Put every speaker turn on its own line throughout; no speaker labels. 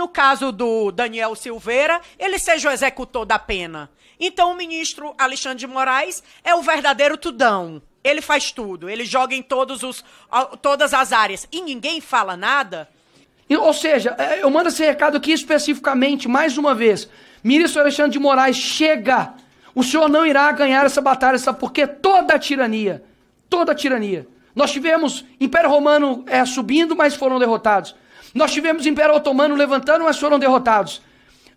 no caso do Daniel Silveira, ele seja o executor da pena. Então o ministro Alexandre de Moraes é o verdadeiro tudão. Ele faz tudo, ele joga em todos os, todas as áreas e ninguém fala nada.
Ou seja, é, eu mando esse recado aqui especificamente, mais uma vez. Ministro Alexandre de Moraes, chega! O senhor não irá ganhar essa batalha, sabe por quê? Toda a tirania, toda a tirania. Nós tivemos Império Romano é, subindo, mas foram derrotados. Nós tivemos o Império Otomano levantando, mas foram derrotados.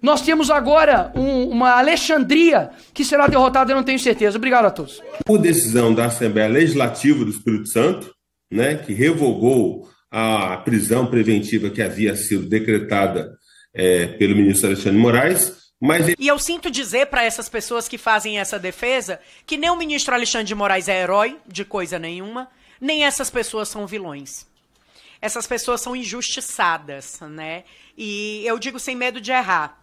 Nós temos agora um, uma Alexandria que será derrotada, eu não tenho certeza. Obrigado a todos.
Por decisão da Assembleia Legislativa do Espírito Santo, né, que revogou a prisão preventiva que havia sido decretada é, pelo ministro Alexandre Moraes, mas... E
eu sinto dizer para essas pessoas que fazem essa defesa que nem o ministro Alexandre de Moraes é herói de coisa nenhuma, nem essas pessoas são vilões essas pessoas são injustiçadas, né? E eu digo sem medo de errar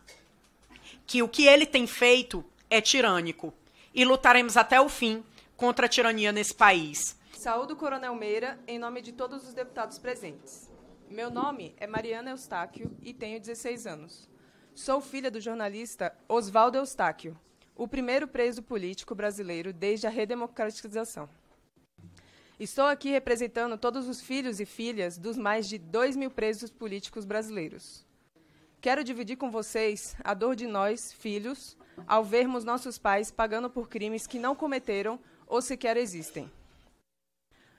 que o que ele tem feito é tirânico e lutaremos até o fim contra a tirania nesse país.
Saúdo Coronel Meira em nome de todos os deputados presentes. Meu nome é Mariana Eustáquio e tenho 16 anos. Sou filha do jornalista Oswaldo Eustáquio, o primeiro preso político brasileiro desde a redemocratização. Estou aqui representando todos os filhos e filhas dos mais de 2 mil presos políticos brasileiros. Quero dividir com vocês a dor de nós, filhos, ao vermos nossos pais pagando por crimes que não cometeram ou sequer existem.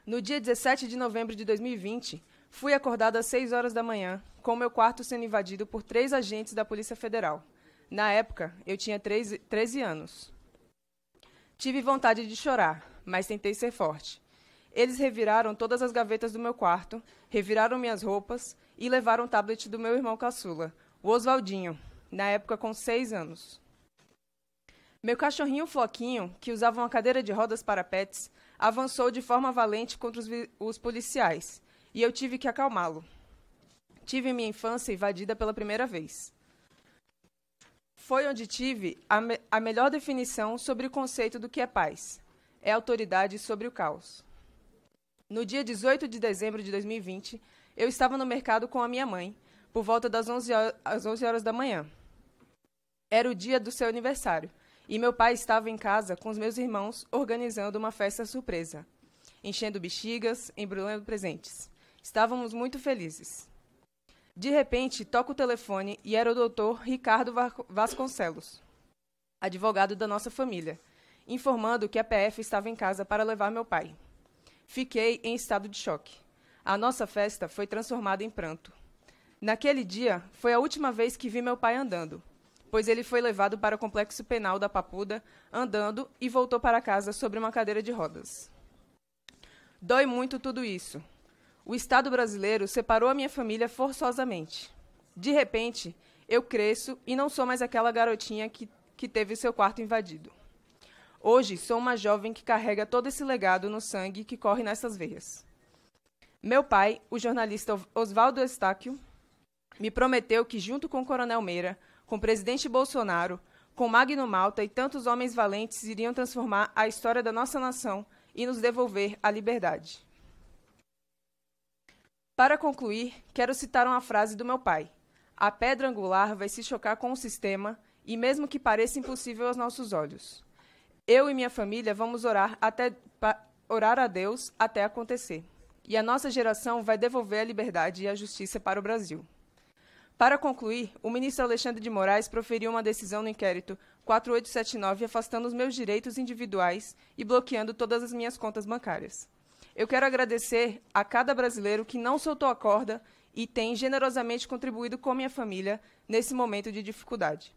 No dia 17 de novembro de 2020, fui acordada às 6 horas da manhã, com meu quarto sendo invadido por três agentes da Polícia Federal. Na época, eu tinha 13, 13 anos. Tive vontade de chorar, mas tentei ser forte. Eles reviraram todas as gavetas do meu quarto, reviraram minhas roupas e levaram o tablet do meu irmão caçula, o Oswaldinho, na época com seis anos. Meu cachorrinho Floquinho, que usava uma cadeira de rodas para pets, avançou de forma valente contra os, os policiais e eu tive que acalmá-lo. Tive minha infância invadida pela primeira vez. Foi onde tive a, me a melhor definição sobre o conceito do que é paz: é autoridade sobre o caos. No dia 18 de dezembro de 2020, eu estava no mercado com a minha mãe, por volta das 11 horas, às 11 horas da manhã. Era o dia do seu aniversário, e meu pai estava em casa com os meus irmãos organizando uma festa surpresa, enchendo bexigas, embrulhando presentes. Estávamos muito felizes. De repente, toco o telefone e era o doutor Ricardo Vasconcelos, advogado da nossa família, informando que a PF estava em casa para levar meu pai. Fiquei em estado de choque. A nossa festa foi transformada em pranto. Naquele dia, foi a última vez que vi meu pai andando, pois ele foi levado para o complexo penal da Papuda, andando e voltou para casa sobre uma cadeira de rodas. Dói muito tudo isso. O Estado brasileiro separou a minha família forçosamente. De repente, eu cresço e não sou mais aquela garotinha que, que teve seu quarto invadido. Hoje sou uma jovem que carrega todo esse legado no sangue que corre nessas veias. Meu pai, o jornalista Oswaldo Estáquio, me prometeu que, junto com o Coronel Meira, com o presidente Bolsonaro, com Magno Malta e tantos homens valentes, iriam transformar a história da nossa nação e nos devolver a liberdade. Para concluir, quero citar uma frase do meu pai: A pedra angular vai se chocar com o sistema, e mesmo que pareça impossível aos nossos olhos, eu e minha família vamos orar até orar a Deus até acontecer. E a nossa geração vai devolver a liberdade e a justiça para o Brasil. Para concluir, o ministro Alexandre de Moraes proferiu uma decisão no inquérito 4879 afastando os meus direitos individuais e bloqueando todas as minhas contas bancárias. Eu quero agradecer a cada brasileiro que não soltou a corda e tem generosamente contribuído com minha família nesse momento de dificuldade.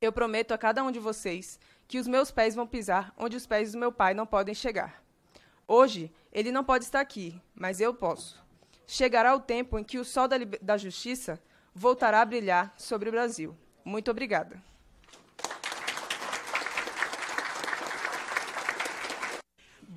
Eu prometo a cada um de vocês que os meus pés vão pisar onde os pés do meu pai não podem chegar. Hoje, ele não pode estar aqui, mas eu posso. Chegará o tempo em que o sol da, da justiça voltará a brilhar sobre o Brasil. Muito obrigada.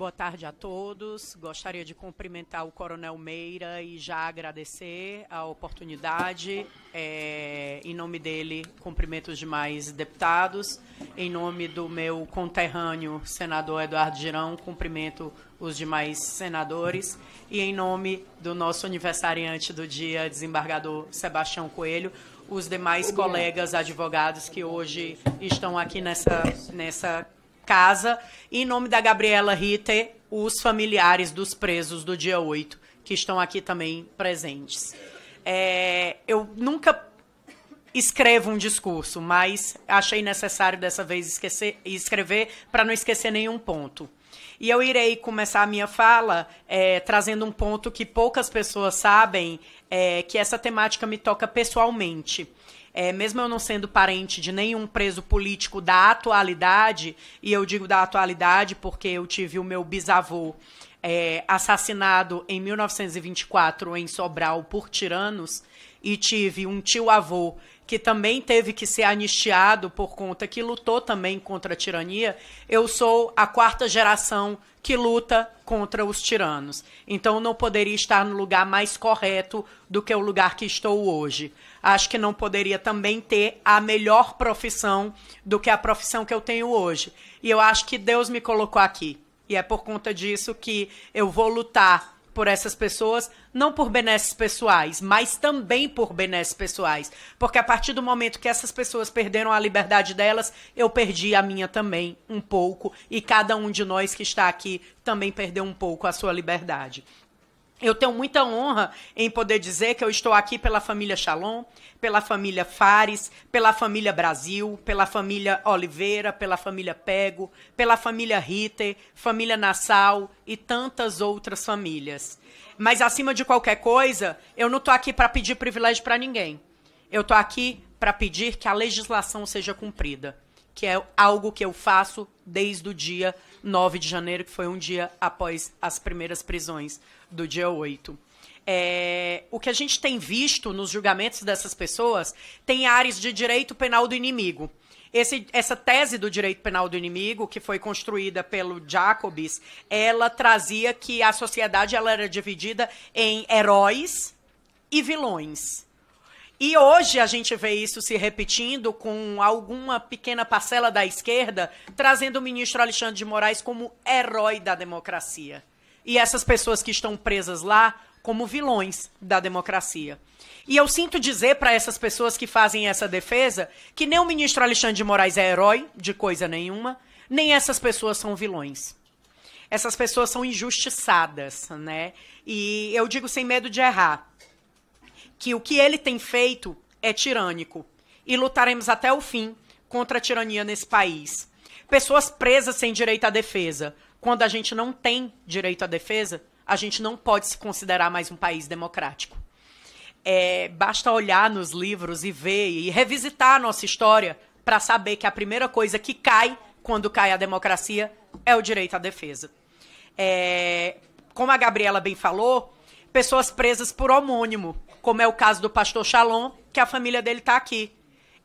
Boa tarde a todos. Gostaria de cumprimentar o Coronel Meira e já agradecer a oportunidade. É, em nome dele, cumprimento os demais deputados. Em nome do meu conterrâneo, senador Eduardo Girão, cumprimento os demais senadores. E em nome do nosso aniversariante do dia, desembargador Sebastião Coelho, os demais colegas advogados que hoje estão aqui nessa, nessa casa, em nome da Gabriela Ritter, os familiares dos presos do dia 8, que estão aqui também presentes. É, eu nunca escrevo um discurso, mas achei necessário dessa vez esquecer, escrever para não esquecer nenhum ponto. E eu irei começar a minha fala é, trazendo um ponto que poucas pessoas sabem, é, que essa temática me toca pessoalmente é, mesmo eu não sendo parente de nenhum preso político da atualidade, e eu digo da atualidade porque eu tive o meu bisavô é, assassinado em 1924 em Sobral por tiranos, e tive um tio-avô que também teve que ser anistiado por conta que lutou também contra a tirania, eu sou a quarta geração que luta contra os tiranos. Então não poderia estar no lugar mais correto do que o lugar que estou hoje. Acho que não poderia também ter a melhor profissão do que a profissão que eu tenho hoje. E eu acho que Deus me colocou aqui. E é por conta disso que eu vou lutar por essas pessoas, não por benesses pessoais, mas também por benesses pessoais. Porque a partir do momento que essas pessoas perderam a liberdade delas, eu perdi a minha também um pouco. E cada um de nós que está aqui também perdeu um pouco a sua liberdade. Eu tenho muita honra em poder dizer que eu estou aqui pela família Shalom, pela família Fares, pela família Brasil, pela família Oliveira, pela família Pego, pela família Ritter, família Nassau e tantas outras famílias. Mas acima de qualquer coisa, eu não estou aqui para pedir privilégio para ninguém. Eu estou aqui para pedir que a legislação seja cumprida, que é algo que eu faço desde o dia 9 de janeiro, que foi um dia após as primeiras prisões do dia 8. É, o que a gente tem visto nos julgamentos dessas pessoas tem áreas de direito penal do inimigo. Esse, essa tese do direito penal do inimigo, que foi construída pelo Jacobs, ela trazia que a sociedade ela era dividida em heróis e vilões. E hoje a gente vê isso se repetindo com alguma pequena parcela da esquerda, trazendo o ministro Alexandre de Moraes como herói da democracia e essas pessoas que estão presas lá como vilões da democracia. E eu sinto dizer para essas pessoas que fazem essa defesa que nem o ministro Alexandre de Moraes é herói de coisa nenhuma, nem essas pessoas são vilões. Essas pessoas são injustiçadas, né? E eu digo sem medo de errar que o que ele tem feito é tirânico e lutaremos até o fim contra a tirania nesse país. Pessoas presas sem direito à defesa, quando a gente não tem direito à defesa, a gente não pode se considerar mais um país democrático. É, basta olhar nos livros e ver e revisitar a nossa história para saber que a primeira coisa que cai quando cai a democracia é o direito à defesa. É, como a Gabriela bem falou, pessoas presas por homônimo, como é o caso do pastor Shalom, que a família dele está aqui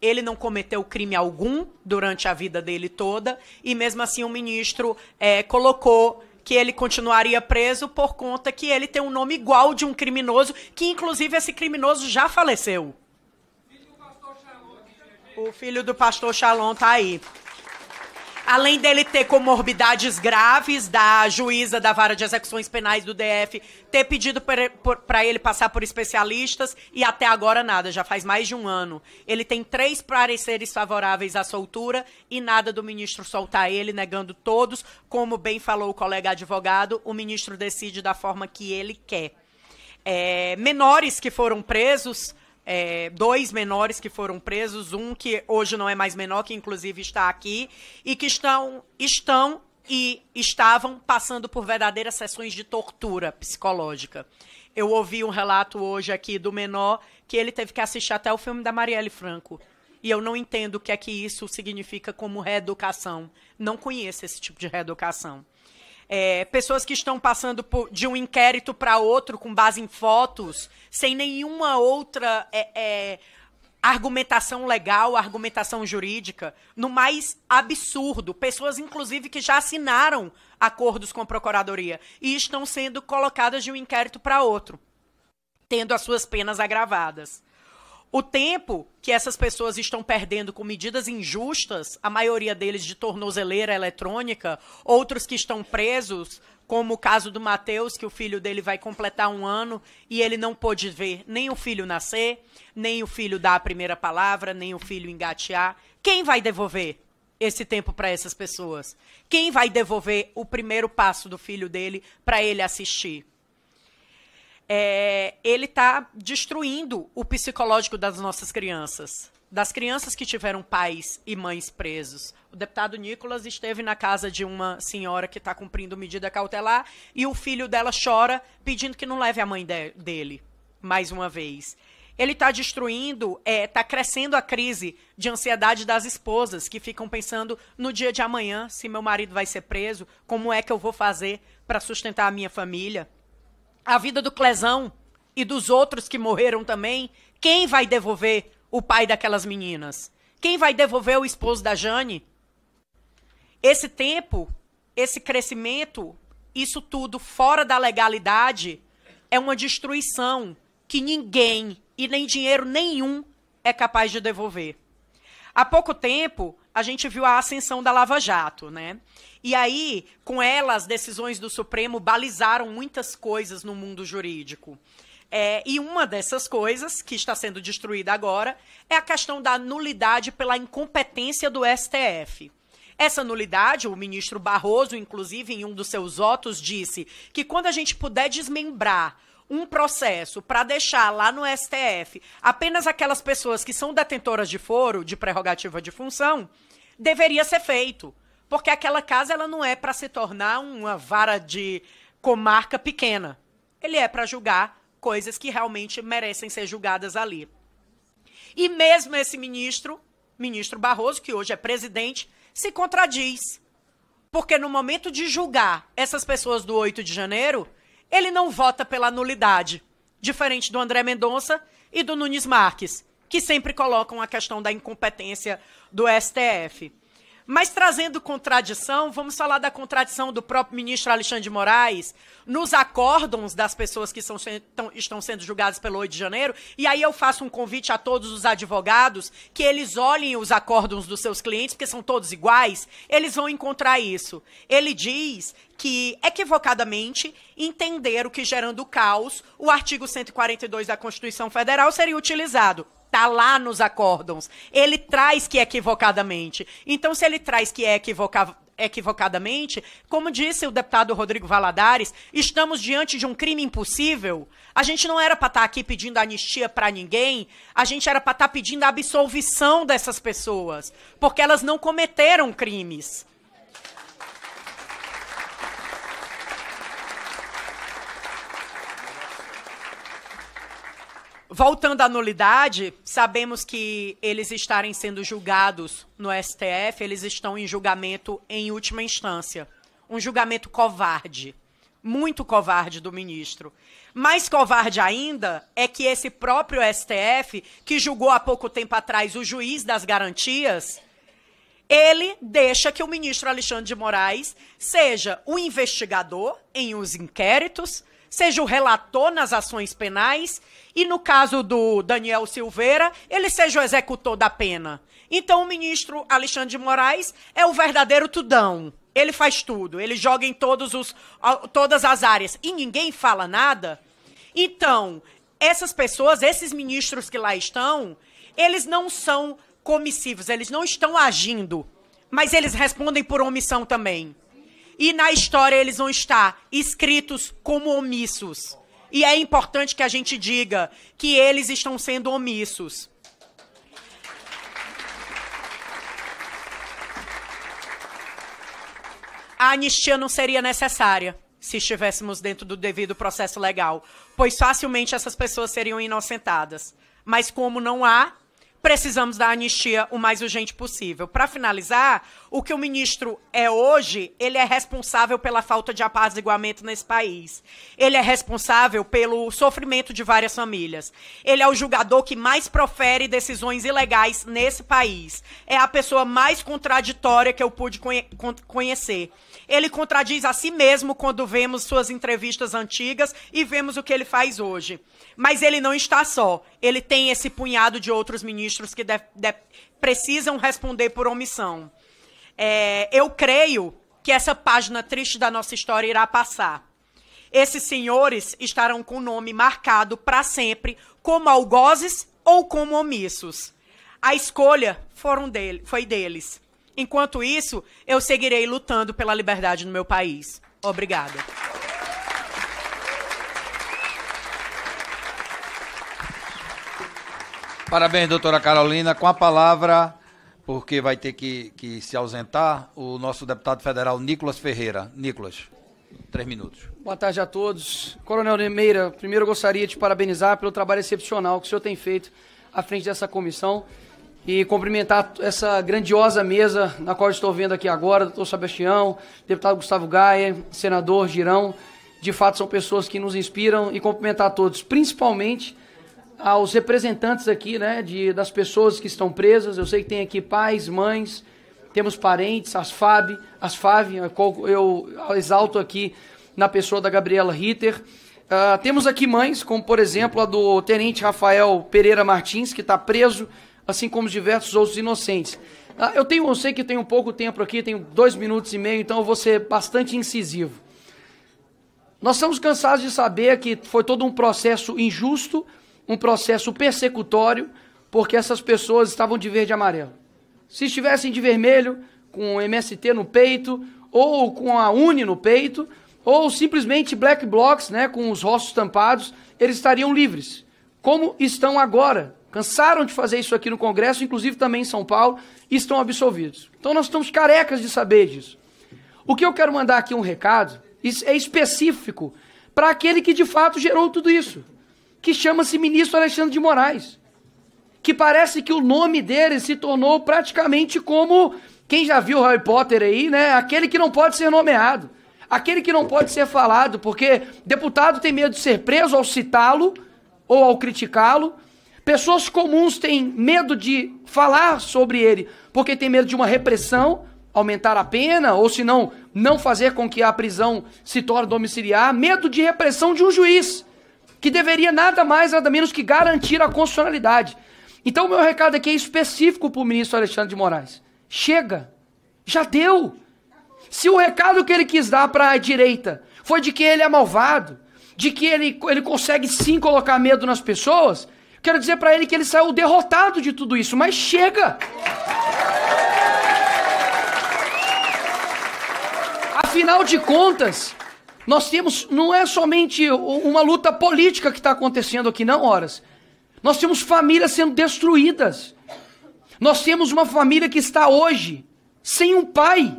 ele não cometeu crime algum durante a vida dele toda, e mesmo assim o ministro é, colocou que ele continuaria preso por conta que ele tem um nome igual de um criminoso, que inclusive esse criminoso já faleceu. O filho do pastor Shalom tá aí. Além dele ter comorbidades graves da juíza da vara de execuções penais do DF, ter pedido para ele passar por especialistas e até agora nada, já faz mais de um ano. Ele tem três pareceres favoráveis à soltura e nada do ministro soltar ele, negando todos. Como bem falou o colega advogado, o ministro decide da forma que ele quer. É, menores que foram presos é, dois menores que foram presos, um que hoje não é mais menor, que inclusive está aqui, e que estão, estão e estavam passando por verdadeiras sessões de tortura psicológica. Eu ouvi um relato hoje aqui do menor que ele teve que assistir até o filme da Marielle Franco. E eu não entendo o que é que isso significa como reeducação. Não conheço esse tipo de reeducação é, pessoas que estão passando por, de um inquérito para outro com base em fotos, sem nenhuma outra é, é, argumentação legal, argumentação jurídica, no mais absurdo. Pessoas, inclusive, que já assinaram acordos com a Procuradoria e estão sendo colocadas de um inquérito para outro, tendo as suas penas agravadas. O tempo que essas pessoas estão perdendo com medidas injustas, a maioria deles de tornozeleira eletrônica, outros que estão presos, como o caso do Matheus, que o filho dele vai completar um ano e ele não pôde ver nem o filho nascer, nem o filho dar a primeira palavra, nem o filho engatear. Quem vai devolver esse tempo para essas pessoas? Quem vai devolver o primeiro passo do filho dele para ele assistir? é, ele está destruindo o psicológico das nossas crianças. Das crianças que tiveram pais e mães presos. O deputado Nicolas esteve na casa de uma senhora que está cumprindo medida cautelar e o filho dela chora pedindo que não leve a mãe de dele, mais uma vez ele está destruindo, está é, tá crescendo a crise de ansiedade das esposas que ficam pensando no dia de amanhã, se meu marido vai ser preso, como é que eu vou fazer para sustentar a minha família? a vida do Clezão e dos outros que morreram também, quem vai devolver o pai daquelas meninas? Quem vai devolver o esposo da Jane? Esse tempo, esse crescimento, isso tudo fora da legalidade é uma destruição que ninguém e nem dinheiro nenhum é capaz de devolver. Há pouco tempo, a gente viu a ascensão da Lava Jato, né? E aí, com ela, as decisões do Supremo balizaram muitas coisas no mundo jurídico. É, e uma dessas coisas, que está sendo destruída agora, é a questão da nulidade pela incompetência do STF. Essa nulidade, o ministro Barroso, inclusive, em um dos seus votos, disse que quando a gente puder desmembrar um processo para deixar lá no STF apenas aquelas pessoas que são detentoras de foro, de prerrogativa de função, deveria ser feito. Porque aquela casa ela não é para se tornar uma vara de comarca pequena. Ele é para julgar coisas que realmente merecem ser julgadas ali. E mesmo esse ministro, ministro Barroso, que hoje é presidente, se contradiz. Porque no momento de julgar essas pessoas do 8 de janeiro, ele não vota pela nulidade, diferente do André Mendonça e do Nunes Marques, que sempre colocam a questão da incompetência do STF. Mas trazendo contradição, vamos falar da contradição do próprio ministro Alexandre de Moraes nos acórdons das pessoas que são, estão sendo julgadas pelo 8 de janeiro. E aí eu faço um convite a todos os advogados que eles olhem os acórdons dos seus clientes, porque são todos iguais, eles vão encontrar isso. Ele diz que equivocadamente entenderam que gerando caos, o artigo 142 da Constituição Federal seria utilizado tá lá nos acórdons. Ele traz que equivocadamente. Então, se ele traz que é equivocadamente, como disse o deputado Rodrigo Valadares, estamos diante de um crime impossível. A gente não era para estar tá aqui pedindo anistia para ninguém, a gente era para estar tá pedindo a absolvição dessas pessoas, porque elas não cometeram crimes. Voltando à nulidade, sabemos que eles estarem sendo julgados no STF, eles estão em julgamento em última instância. Um julgamento covarde, muito covarde do ministro. Mais covarde ainda é que esse próprio STF, que julgou há pouco tempo atrás o juiz das garantias, ele deixa que o ministro Alexandre de Moraes seja o investigador em os inquéritos, seja o relator nas ações penais e, no caso do Daniel Silveira, ele seja o executor da pena. Então, o ministro Alexandre de Moraes é o verdadeiro tudão. Ele faz tudo, ele joga em todos os, todas as áreas e ninguém fala nada. Então, essas pessoas, esses ministros que lá estão, eles não são comissivos, eles não estão agindo, mas eles respondem por omissão também e na história eles vão estar escritos como omissos. E é importante que a gente diga que eles estão sendo omissos. A anistia não seria necessária se estivéssemos dentro do devido processo legal, pois facilmente essas pessoas seriam inocentadas. Mas como não há, precisamos da anistia o mais urgente possível. Para finalizar, o que o ministro é hoje, ele é responsável pela falta de apaziguamento nesse país. Ele é responsável pelo sofrimento de várias famílias. Ele é o julgador que mais profere decisões ilegais nesse país. É a pessoa mais contraditória que eu pude conhe conhecer. Ele contradiz a si mesmo quando vemos suas entrevistas antigas e vemos o que ele faz hoje. Mas ele não está só. Ele tem esse punhado de outros ministros que de, de, precisam responder por omissão. É, eu creio que essa página triste da nossa história irá passar. Esses senhores estarão com o nome marcado para sempre como algozes ou como omissos. A escolha foram dele, foi deles. Enquanto isso, eu seguirei lutando pela liberdade no meu país. Obrigada.
Parabéns, doutora Carolina. Com a palavra, porque vai ter que, que se ausentar, o nosso deputado federal Nicolas Ferreira. Nicolas. Três minutos. Boa tarde a todos. Coronel Nemeira, primeiro eu gostaria de parabenizar pelo trabalho excepcional que o senhor tem feito à frente dessa comissão e cumprimentar essa grandiosa mesa na qual estou vendo aqui agora, doutor Sebastião, deputado Gustavo Gaia, senador Girão. De fato, são pessoas que nos inspiram e cumprimentar a todos, principalmente aos representantes aqui, né, de, das pessoas que estão presas. Eu sei que tem aqui pais, mães, temos parentes, as FAB, as FAV, eu exalto aqui na pessoa da Gabriela Ritter. Uh, temos aqui mães, como por exemplo a do tenente Rafael Pereira Martins, que está preso assim como diversos outros inocentes. Ah, eu tenho, eu sei que tenho pouco tempo aqui, tenho dois minutos e meio, então eu vou ser bastante incisivo. Nós estamos cansados de saber que foi todo um processo injusto, um processo persecutório, porque essas pessoas estavam de verde e amarelo. Se estivessem de vermelho, com o MST no peito, ou com a UNE no peito, ou simplesmente black blocs, né, com os rostos tampados, eles estariam livres. Como estão agora? Cansaram de fazer isso aqui no Congresso, inclusive também em São Paulo, e estão absolvidos. Então nós estamos carecas de saber disso. O que eu quero mandar aqui um recado é específico para aquele que de fato gerou tudo isso, que chama-se ministro Alexandre de Moraes, que parece que o nome dele se tornou praticamente como quem já viu Harry Potter aí, né? Aquele que não pode ser nomeado, aquele que não pode ser falado, porque deputado tem medo de ser preso ao citá-lo ou ao criticá-lo. Pessoas comuns têm medo de falar sobre ele, porque tem medo de uma repressão, aumentar a pena, ou se não, não fazer com que a prisão se torne domiciliar, medo de repressão de um juiz, que deveria nada mais, nada menos que garantir a constitucionalidade. Então, o meu recado aqui é específico para o ministro Alexandre de Moraes. Chega, já deu. Se o recado que ele quis dar para a direita foi de que ele é malvado, de que ele, ele consegue sim colocar medo nas pessoas, Quero dizer para ele que ele saiu derrotado de tudo isso, mas chega! Afinal de contas, nós temos, não é somente uma luta política que está acontecendo aqui, não, horas. Nós temos famílias sendo destruídas. Nós temos uma família que está hoje sem um pai,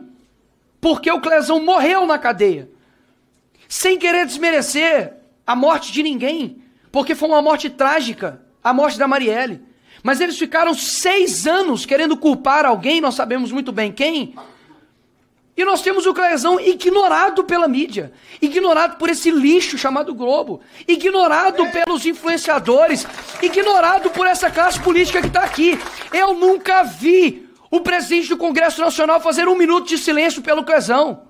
porque o Clezão morreu na cadeia. Sem querer desmerecer a morte de ninguém, porque foi uma morte trágica a morte da Marielle. Mas eles ficaram seis anos querendo culpar alguém, nós sabemos muito bem quem. E nós temos o Claezão ignorado pela mídia, ignorado por esse lixo chamado Globo, ignorado pelos influenciadores, ignorado por essa classe política que está aqui. Eu nunca vi o presidente do Congresso Nacional fazer um minuto de silêncio pelo Claezão.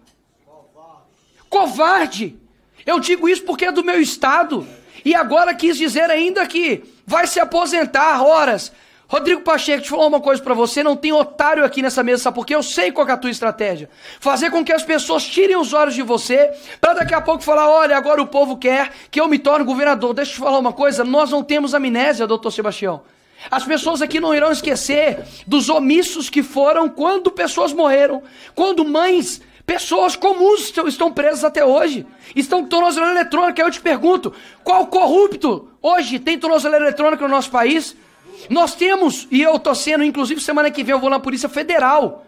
Covarde! Eu digo isso porque é do meu estado. E agora quis dizer ainda que vai se aposentar horas. Rodrigo Pacheco, te falar uma coisa para você, não tem otário aqui nessa mesa, sabe por quê? Eu sei qual é a tua estratégia. Fazer com que as pessoas tirem os olhos de você, para daqui a pouco falar, olha, agora o povo quer que eu me torne governador. Deixa eu te falar uma coisa, nós não temos amnésia, doutor Sebastião. As pessoas aqui não irão esquecer dos omissos que foram quando pessoas morreram, quando mães Pessoas comuns estão presas até hoje. Estão com tornozeleira eletrônica. Eu te pergunto, qual corrupto hoje tem tornozeleira eletrônica no nosso país? Nós temos, e eu tô sendo, inclusive semana que vem eu vou na Polícia Federal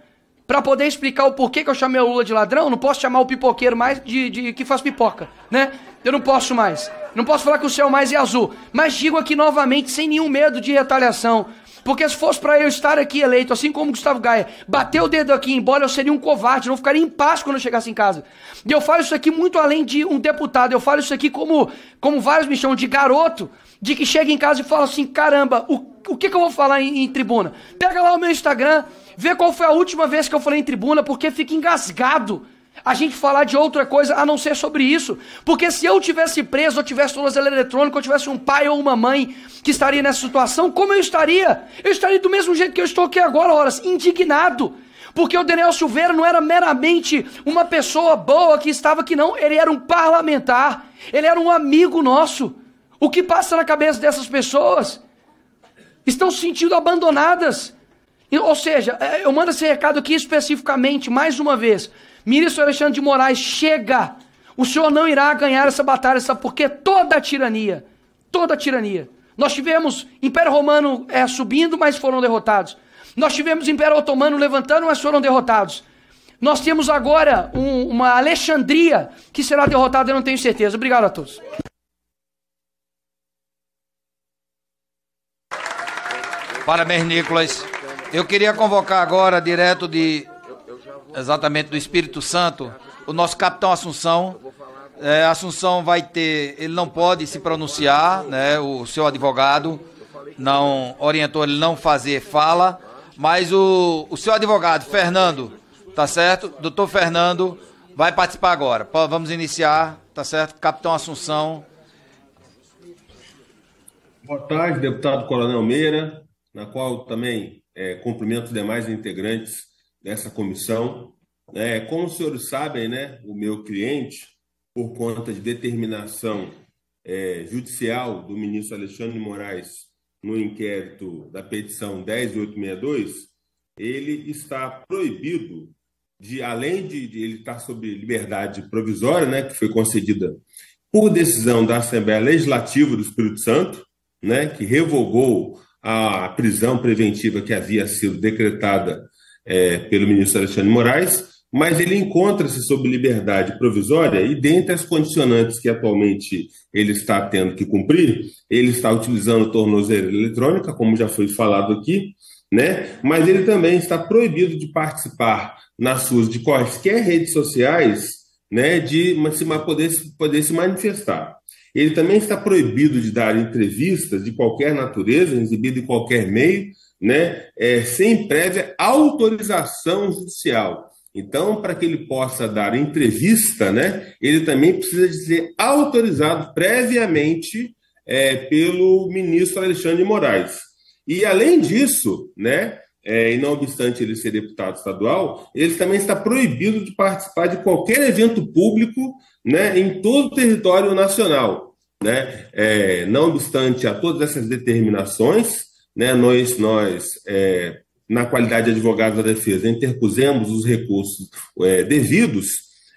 para poder explicar o porquê que eu chamei o Lula de ladrão, não posso chamar o pipoqueiro mais de, de, que faz pipoca, né? Eu não posso mais. Não posso falar que o céu mais é azul. Mas digo aqui novamente, sem nenhum medo de retaliação. Porque se fosse para eu estar aqui eleito, assim como Gustavo Gaia, bater o dedo aqui embora, eu seria um covarde, não ficaria em paz quando eu chegasse em casa. E eu falo isso aqui muito além de um deputado, eu falo isso aqui como, como vários me chamam de garoto, de que chega em casa e fala assim: caramba, o, o que, que eu vou falar em, em tribuna? Pega lá o meu Instagram, vê qual foi a última vez que eu falei em tribuna, porque fica engasgado a gente falar de outra coisa a não ser sobre isso. Porque se eu tivesse preso, eu tivesse um tornozelo eletrônico, eu tivesse um pai ou uma mãe que estaria nessa situação, como eu estaria? Eu estaria do mesmo jeito que eu estou aqui agora, horas, indignado. Porque o Daniel Silveira não era meramente uma pessoa boa que estava aqui, não. Ele era um parlamentar, ele era um amigo nosso. O que passa na cabeça dessas pessoas? Estão se sentindo abandonadas. Ou seja, é, eu mando esse recado aqui especificamente, mais uma vez, Ministro Alexandre de Moraes, chega! O senhor não irá ganhar essa batalha, sabe por quê? Toda a tirania, toda a tirania. Nós tivemos Império Romano é, subindo, mas foram derrotados. Nós tivemos Império Otomano levantando, mas foram derrotados. Nós temos agora um, uma Alexandria que será derrotada, eu não tenho certeza. Obrigado a todos. Parabéns, Nicolas. Eu queria convocar agora, direto de exatamente do Espírito Santo, o nosso capitão Assunção. É, Assunção vai ter, ele não pode se pronunciar, né? O seu advogado não orientou ele não fazer fala, mas o, o seu advogado, Fernando, tá certo? Doutor Fernando vai participar agora. Vamos iniciar, tá certo? Capitão Assunção.
Boa tarde, deputado Coronel Meira, na qual também é, cumprimento os demais integrantes dessa comissão. É, como os senhores sabem, né, o meu cliente, por conta de determinação é, judicial do ministro Alexandre de Moraes no inquérito da petição 10862, ele está proibido de, além de, de ele estar sob liberdade provisória, né, que foi concedida por decisão da Assembleia Legislativa do Espírito Santo, né, que revogou a prisão preventiva que havia sido decretada é, pelo ministro Alexandre Moraes, mas ele encontra-se sob liberdade provisória e, dentre as condicionantes que atualmente ele está tendo que cumprir, ele está utilizando tornozelo eletrônica, como já foi falado aqui, né? mas ele também está proibido de participar nas suas de quaisquer redes sociais né, de se, poder, poder se manifestar. Ele também está proibido de dar entrevistas de qualquer natureza, exibido em qualquer meio, né, é, sem prévia autorização judicial. Então, para que ele possa dar entrevista, né, ele também precisa de ser autorizado previamente é, pelo ministro Alexandre de Moraes. E, além disso, né, é, e não obstante ele ser deputado estadual, ele também está proibido de participar de qualquer evento público né, em todo o território nacional. Né? É, não obstante a todas essas determinações, né, nós, nós é, na qualidade de advogado da defesa, interpusemos os recursos é, devidos,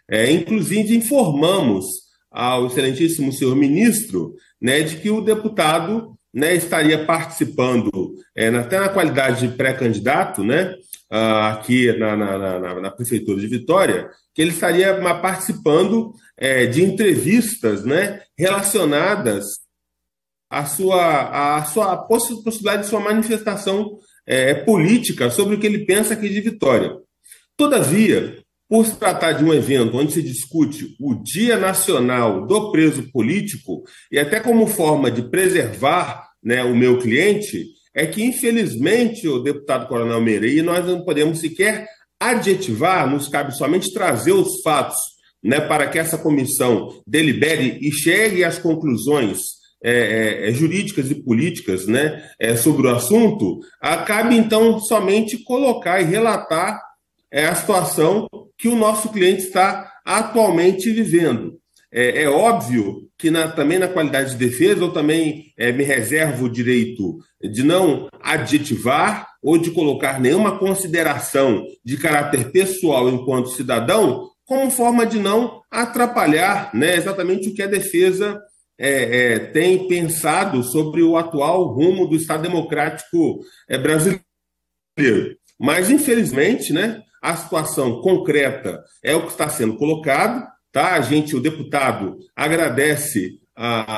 é, inclusive informamos ao excelentíssimo senhor ministro né, de que o deputado né, estaria participando, é, até na qualidade de pré-candidato, né, aqui na, na, na, na, Prefeitura de Vitória, que ele estaria participando é, de entrevistas né, relacionadas a sua, a sua a possibilidade de sua manifestação é, é, política sobre o que ele pensa aqui de Vitória. Todavia, por se tratar de um evento onde se discute o Dia Nacional do Preso Político, e até como forma de preservar né, o meu cliente, é que, infelizmente, o deputado Coronel Meire, nós não podemos sequer adjetivar, nos cabe somente trazer os fatos né, para que essa comissão delibere e chegue às conclusões é, é, é, jurídicas e políticas né, é, sobre o assunto, cabe então somente colocar e relatar a situação que o nosso cliente está atualmente vivendo. É, óbvio que na, também na qualidade de defesa eu também me reservo o direito de não adjetivar ou de colocar nenhuma consideração de caráter pessoal enquanto cidadão como forma de não atrapalhar né, exatamente o que a defesa é, é, tem pensado sobre o atual rumo do Estado Democrático é, brasileiro. Mas, infelizmente, né, a situação concreta é o que está sendo colocado. Tá? A gente, o deputado, agradece a,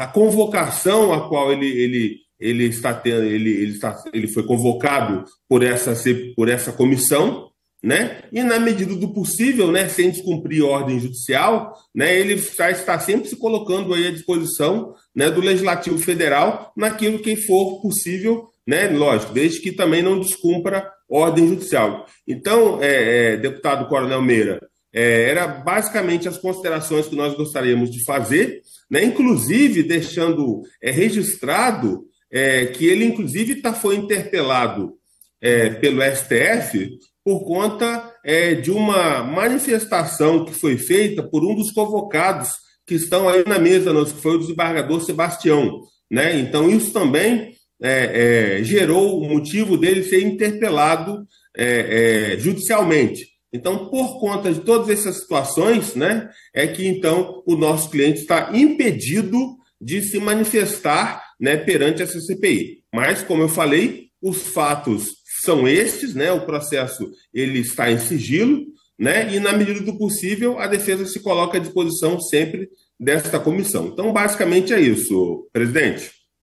a, a convocação a qual ele, ele, ele está tendo, ele, ele, está, ele foi convocado por essa, por essa comissão, né? E na medida do possível, né, sem descumprir ordem judicial, né, ele já está sempre se colocando aí à disposição, né, do legislativo federal naquilo que for possível, né, lógico, desde que também não descumpra ordem judicial. Então, é, é, deputado Coronel Meira, é, era basicamente as considerações que nós gostaríamos de fazer, né, inclusive deixando é, registrado é, que ele, inclusive, tá, foi interpelado é, pelo STF por conta é, de uma manifestação que foi feita por um dos convocados que estão aí na mesa, né, que foi o desembargador Sebastião. Né? Então, isso também é, é, gerou o motivo dele ser interpelado é, é, judicialmente. Então, por conta de todas essas situações, né, é que então o nosso cliente está impedido de se manifestar né, perante essa CPI. Mas, como eu falei, os fatos são estes, né? O processo ele está em sigilo, né? E na medida do possível a defesa se coloca à disposição sempre desta comissão. Então, basicamente é isso, presidente.